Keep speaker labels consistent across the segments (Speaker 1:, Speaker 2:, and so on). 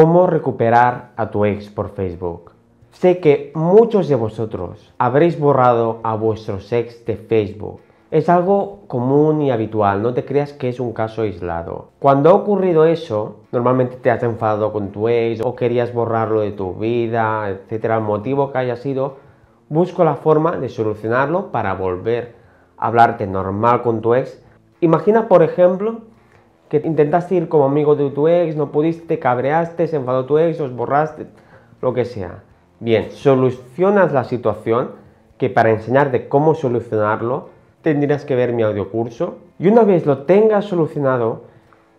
Speaker 1: cómo recuperar a tu ex por Facebook. Sé que muchos de vosotros habréis borrado a vuestros ex de Facebook. Es algo común y habitual, no te creas que es un caso aislado. Cuando ha ocurrido eso, normalmente te has enfadado con tu ex o querías borrarlo de tu vida, etcétera, el motivo que haya sido, busco la forma de solucionarlo para volver a hablarte normal con tu ex. Imagina, por ejemplo, intentaste ir como amigo de tu ex, no pudiste, cabreaste, se enfadó tu ex, os borraste, lo que sea. Bien, solucionas la situación, que para enseñarte cómo solucionarlo, tendrías que ver mi audiocurso. Y una vez lo tengas solucionado,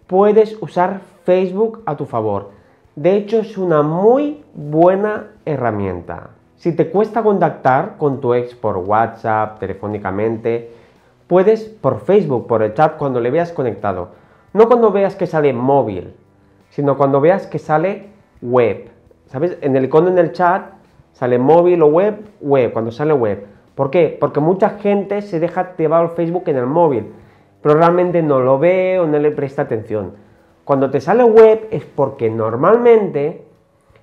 Speaker 1: puedes usar Facebook a tu favor. De hecho, es una muy buena herramienta. Si te cuesta contactar con tu ex por WhatsApp, telefónicamente, puedes por Facebook, por el chat, cuando le veas conectado no cuando veas que sale móvil, sino cuando veas que sale web. ¿Sabes? En el icono en el chat sale móvil o web, web, cuando sale web. ¿Por qué? Porque mucha gente se deja llevar el Facebook en el móvil, pero realmente no lo ve o no le presta atención. Cuando te sale web es porque normalmente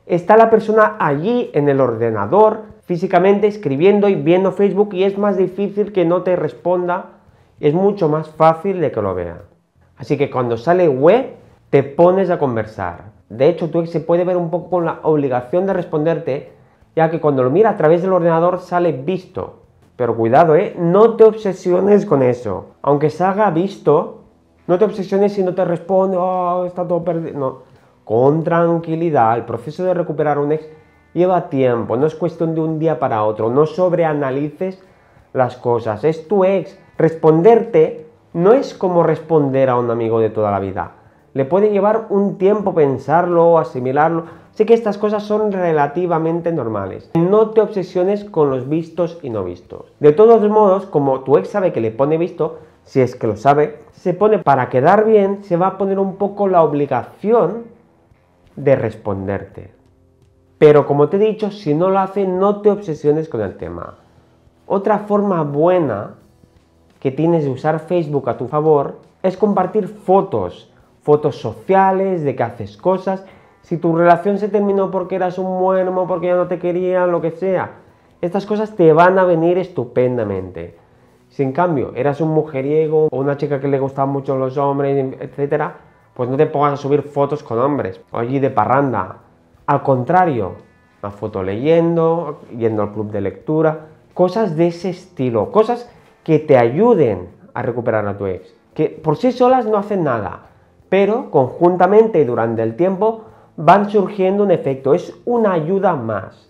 Speaker 1: está la persona allí en el ordenador, físicamente escribiendo y viendo Facebook y es más difícil que no te responda, es mucho más fácil de que lo vea. Así que cuando sale web, te pones a conversar. De hecho, tu ex se puede ver un poco con la obligación de responderte, ya que cuando lo mira a través del ordenador sale visto. Pero cuidado, ¿eh? No te obsesiones con eso. Aunque salga visto, no te obsesiones si no te responde, oh, está todo perdido. Con tranquilidad, el proceso de recuperar un ex lleva tiempo, no es cuestión de un día para otro. No sobreanalices las cosas. Es tu ex. Responderte no es como responder a un amigo de toda la vida. Le puede llevar un tiempo pensarlo, asimilarlo. Sé que estas cosas son relativamente normales. No te obsesiones con los vistos y no vistos. De todos modos, como tu ex sabe que le pone visto, si es que lo sabe, se pone para quedar bien, se va a poner un poco la obligación de responderte. Pero como te he dicho, si no lo hace, no te obsesiones con el tema. Otra forma buena que tienes de usar Facebook a tu favor es compartir fotos, fotos sociales de que haces cosas. Si tu relación se terminó porque eras un muermo, porque ya no te querían, lo que sea, estas cosas te van a venir estupendamente. Si en cambio eras un mujeriego o una chica que le gustaban mucho los hombres, etc., pues no te pongas a subir fotos con hombres, allí de parranda. Al contrario, una foto leyendo, yendo al club de lectura, cosas de ese estilo, cosas que te ayuden a recuperar a tu ex, que por sí solas no hacen nada, pero conjuntamente y durante el tiempo van surgiendo un efecto, es una ayuda más.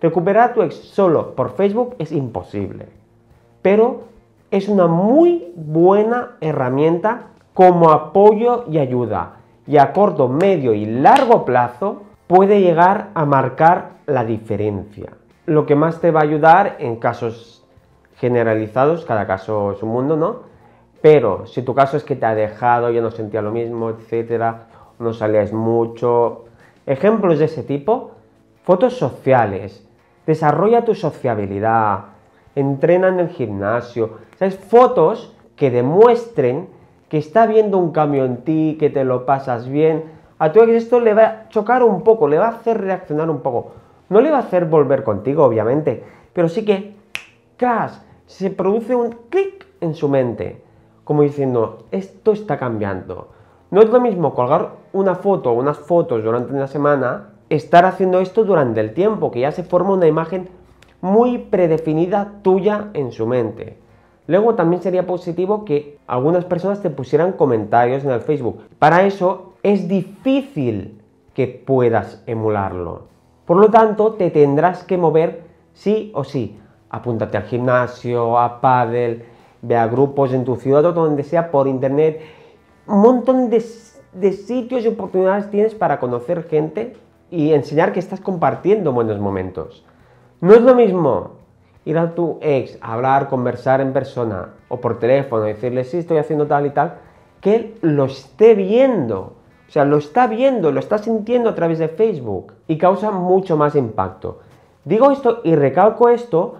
Speaker 1: Recuperar a tu ex solo por Facebook es imposible, pero es una muy buena herramienta como apoyo y ayuda, y a corto, medio y largo plazo puede llegar a marcar la diferencia. Lo que más te va a ayudar en casos generalizados, cada caso es un mundo, ¿no? Pero si tu caso es que te ha dejado, ya no sentía lo mismo, etcétera, no salías mucho, ejemplos de ese tipo, fotos sociales, desarrolla tu sociabilidad, entrena en el gimnasio, ¿sabes? Fotos que demuestren que está viendo un cambio en ti, que te lo pasas bien. A tu ex esto le va a chocar un poco, le va a hacer reaccionar un poco. No le va a hacer volver contigo, obviamente, pero sí que, ¡Cas! se produce un clic en su mente, como diciendo, esto está cambiando. No es lo mismo colgar una foto o unas fotos durante una semana, estar haciendo esto durante el tiempo, que ya se forma una imagen muy predefinida tuya en su mente. Luego también sería positivo que algunas personas te pusieran comentarios en el Facebook. Para eso es difícil que puedas emularlo. Por lo tanto, te tendrás que mover sí o sí apúntate al gimnasio, a paddle, ve a grupos en tu ciudad o donde sea por internet. Un montón de, sitios y oportunidades tienes para conocer gente y enseñar que estás compartiendo buenos momentos. No es lo mismo ir a tu ex, a hablar, conversar en persona o por teléfono, decirle sí, estoy haciendo tal y tal, que él lo esté viendo. O sea, lo está viendo, lo está sintiendo a través de Facebook y causa mucho más impacto. Digo esto y recalco esto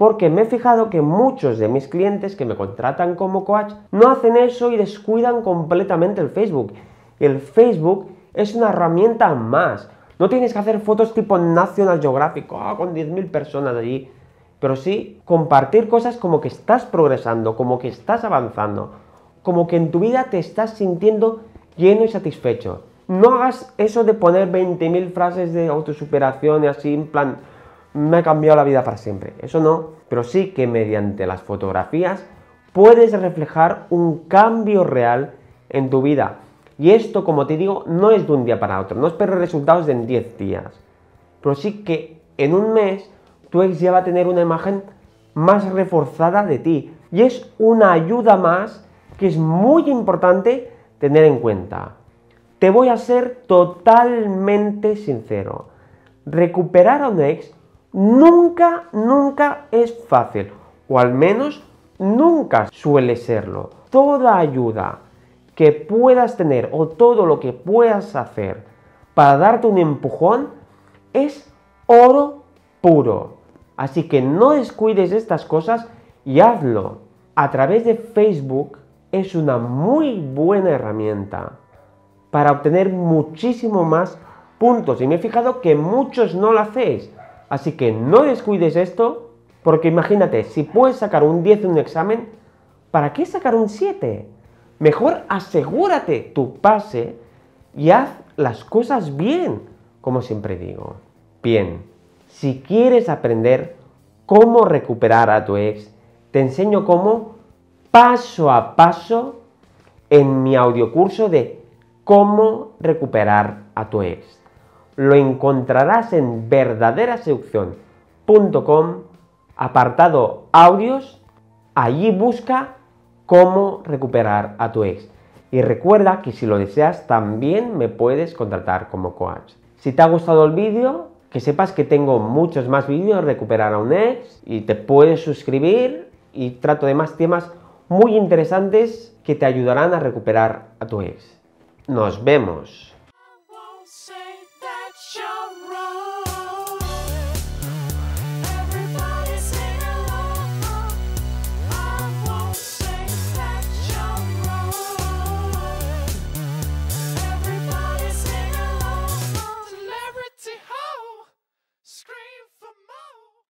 Speaker 1: porque me he fijado que muchos de mis clientes que me contratan como coach no hacen eso y descuidan completamente el Facebook. El Facebook es una herramienta más. No tienes que hacer fotos tipo National Geographic ah, con 10.000 personas allí, pero sí compartir cosas como que estás progresando, como que estás avanzando, como que en tu vida te estás sintiendo lleno y satisfecho. No hagas eso de poner 20.000 frases de autosuperación y así en plan me ha cambiado la vida para siempre. Eso no, pero sí que mediante las fotografías puedes reflejar un cambio real en tu vida. Y esto, como te digo, no es de un día para otro, no espero resultados en 10 días. Pero sí que en un mes tu ex ya va a tener una imagen más reforzada de ti. Y es una ayuda más que es muy importante tener en cuenta. Te voy a ser totalmente sincero. Recuperar a un ex Nunca, nunca es fácil, o al menos nunca suele serlo. Toda ayuda que puedas tener o todo lo que puedas hacer para darte un empujón es oro puro. Así que no descuides estas cosas y hazlo. A través de Facebook es una muy buena herramienta para obtener muchísimo más puntos. Y me he fijado que muchos no lo hacéis. Así que no descuides esto, porque imagínate, si puedes sacar un 10 en un examen, ¿para qué sacar un 7? Mejor asegúrate tu pase y haz las cosas bien, como siempre digo. Bien, si quieres aprender cómo recuperar a tu ex, te enseño cómo paso a paso en mi audiocurso de cómo recuperar a tu ex lo encontrarás en verdaderaseducción.com, apartado audios, allí busca cómo recuperar a tu ex. Y recuerda que si lo deseas también me puedes contratar como coach. Si te ha gustado el vídeo, que sepas que tengo muchos más vídeos recuperar a un ex y te puedes suscribir y trato de más temas muy interesantes que te ayudarán a recuperar a tu ex. Nos vemos.